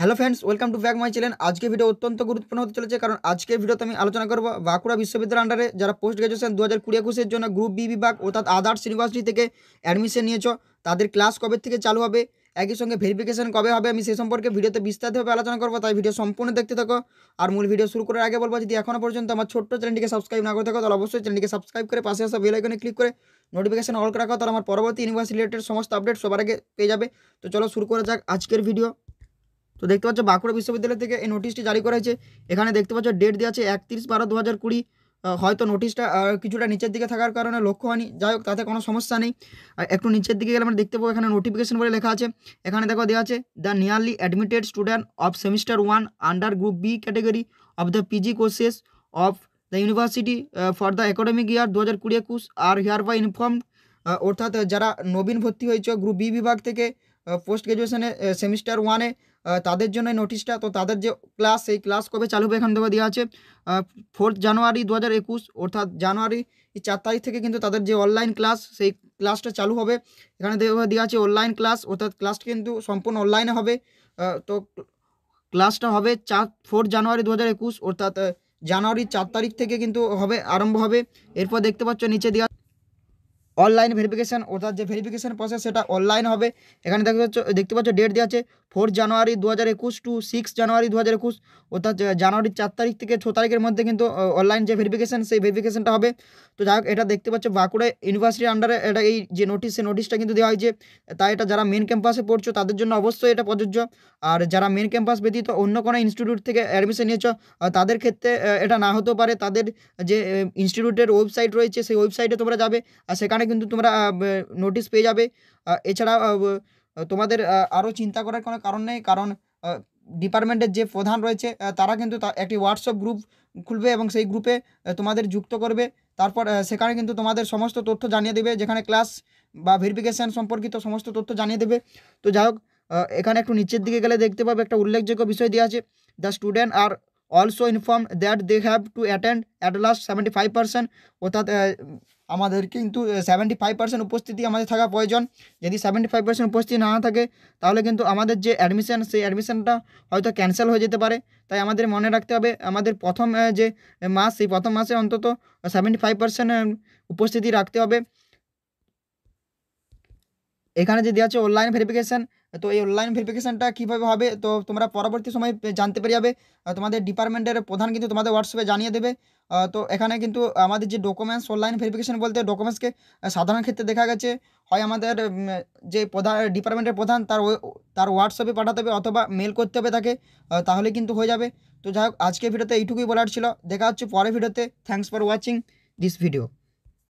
hello friends welcome to back my channel আজকে video অত্যন্ত গুরুত্বপূর্ণ হতে চলেছে কারণ আজকে ভিডিওতে আমি আলোচনা করব বাঁকুড়া বিশ্ববিদ্যালয়ের আন্ডারে যারা পোস্ট গ্রাজুয়েশন দু হাজার কুড়ি একুশের জন্য গ্রুপ বি বিভাগ অর্থাৎ আদার্স ইউনিভার্সিটি থেকে অ্যাডমিশন নিয়েছ তাদের ক্লাস কবে থেকে চালু হবে একই সঙ্গে ভেরিফিকেশন কবে হবে আমি সে সম্পর্কে ভিডিওতে বিস্তারিতভাবে আলোচনা করবো তাই ভিডিও সম্পূর্ণ দেখতে থাকো আর মূল ভিডিও শুরু করার আগে বলবো যদি এখনও পর্যন্ত আমার ছোট্ট চ্যানেলটিকে সাবস্ক্রাইব না করে থাকো তাহলে অবশ্যই চ্যানেলটিকে সাবস্ক্রাইব করে পাশে আসা বেলাইকনে ক্লিক করে নোটিফিকেশন অল রাখো তাহলে আমার পরবর্তী ইউনিভার্সিটি রিলেটেড সমস্ত আপডেট সবার আগে পেয়ে যাবে তো চলো শুরু করা যাক আজকের ভিডিও তো দেখতে পাচ্ছ বাঁকুড়া বিশ্ববিদ্যালয় থেকে এই নোটিশটি জারি করা হয়েছে এখানে দেখতে পাচ্ছ ডেট দেওয়া আছে একত্রিশ বারো দু হাজার কুড়ি হয়তো নোটিশটা কিছুটা নিচের দিকে থাকার কারণে লক্ষ্য হয়নি যাই হোক তাতে কোনো সমস্যা নেই একটু নিচের দিকে গেলে আমরা দেখতে পাবো এখানে নোটিফিকেশন বলে লেখা আছে এখানে দেখো দেওয়া আছে the nearly admitted student of semester one under group B category of the PG courses of the university for the academic year দু হাজার কুড়ি একুশ আর হিয়ার বাই ইনফর্ম অর্থাৎ যারা নবীন ভর্তি হয়েছে গ্রুপ বি বিভাগ থেকে পোস্ট গ্রাজুয়েশনে সেমিস্টার ওয়ানে তাদের জন্য নোটিশটা তো তাদের যে ক্লাস সেই ক্লাস কবে চালু হবে এখান থেকে দেওয়া আছে ফোর্থ জানুয়ারি দু হাজার একুশ অর্থাৎ জানুয়ারি চার তারিখ থেকে কিন্তু তাদের যে অনলাইন ক্লাস সেই ক্লাসটা চালু হবে এখানে দেওয়া আছে অনলাইন ক্লাস অর্থাৎ ক্লাসটা কিন্তু সম্পূর্ণ অনলাইনে হবে তো ক্লাসটা হবে চার ফোর্থ জানুয়ারি দু হাজার একুশ অর্থাৎ জানুয়ারির চার তারিখ থেকে কিন্তু হবে আরম্ভ হবে এরপর দেখতে পাচ্ছ নিচে দেওয়া অনলাইন ভেরিফিকেশান অর্থাৎ যে ভেরিফিকেশান প্রসেস সেটা অনলাইন হবে এখানে দেখতে পাচ্ছ দেখতে পাচ্ছ ডেট দেওয়া আছে ফোর জানুয়ারি দু হাজার একুশ টু সিক্স জানুয়ারি দু হাজার একুশ অর্থাৎ জানুয়ারির চার তারিখ থেকে ছ তারিখের মধ্যে কিন্তু অনলাইন যে ভেরিফিকেশান সেই ভেরিফিকেশানটা হবে তো যাই এটা দেখতে পাচ্ছ বাঁকুড়া ইউনিভার্সিটির আন্ডারে এটা এই যে নোটিশ সেই নোটিশটা কিন্তু দেওয়া হয়েছে তাই এটা যারা মেন ক্যাম্পাসে পড়ছো তাদের জন্য অবশ্যই এটা প্রযোজ্য আর যারা মেন ক্যাম্পাস ব্যতীত অন্য কোনো ইনস্টিটিউট থেকে অ্যাডমিশন নিয়েছ তাদের ক্ষেত্রে এটা না হতেও পারে তাদের যে ইনস্টিটিউটের ওয়েবসাইট রয়েছে সেই ওয়েবসাইটে তোমরা যাবে আর সেখানে কিন্তু তোমরা নোটিশ পেয়ে যাবে এছাড়া তোমাদের আরও চিন্তা করার কোনো কারণ নেই কারণ ডিপার্টমেন্টের যে প্রধান রয়েছে তারা কিন্তু একটি হোয়াটসঅ্যাপ গ্রুপ খুলবে এবং সেই গ্রুপে তোমাদের যুক্ত করবে তারপর সেখানে কিন্তু তোমাদের সমস্ত তথ্য জানিয়ে দেবে যেখানে ক্লাস বা ভেরিফিকেশান সম্পর্কিত সমস্ত তথ্য জানিয়ে দেবে তো যাই হোক এখানে একটু নিচের দিকে গেলে দেখতে পাবে একটা উল্লেখযোগ্য বিষয় দেওয়া আছে the student are also inform that they have to attend at last seventy five percent অর্থাৎ আমাদের কিন্তু সেভেন্টি ফাইভ পার্সেন্ট উপস্থিতি আমাদের থাকা প্রয়োজন যদি সেভেন্টি ফাইভ পার্সেন্ট উপস্থিতি না থাকে তাহলে কিন্তু আমাদের যে অ্যাডমিশান সেই অ্যাডমিশানটা হয়তো ক্যান্সেল হয়ে যেতে পারে তাই আমাদের মনে রাখতে হবে আমাদের প্রথম যে মাস সেই প্রথম মাসে অন্তত সেভেন্টি ফাইভ পার্সেন্ট উপস্থিতি রাখতে হবে এখানে যে দেয়া আছে অনলাইন ভেরিফিকেশন তো এই অনলাইন ভেরিফিকেশনটা কিভাবে হবে তো তোমরা পরবর্তী সময় জানতে পার যাবে আর তোমাদের ডিপার্টমেন্টের প্রধান কিন্তু তোমাদের WhatsApp এ জানিয়ে দেবে তো এখানে কিন্তু আমাদের যে ডকুমেন্টস অনলাইন ভেরিফিকেশন বলতে ডকুমেন্টস কে সাধারণ ক্ষেত্রে দেখা গেছে হয় আমাদের যে প্রধান ডিপার্টমেন্টের প্রধান তার তার WhatsApp এ পাঠাবে অথবা মেইল করতে হবে থাকে তাহলে কিন্তু হয়ে যাবে তো যাক আজকে ভিডিওতে এইটুকুই বলার ছিল দেখা হচ্ছে পরের ভিডিওতে thanks for watching this video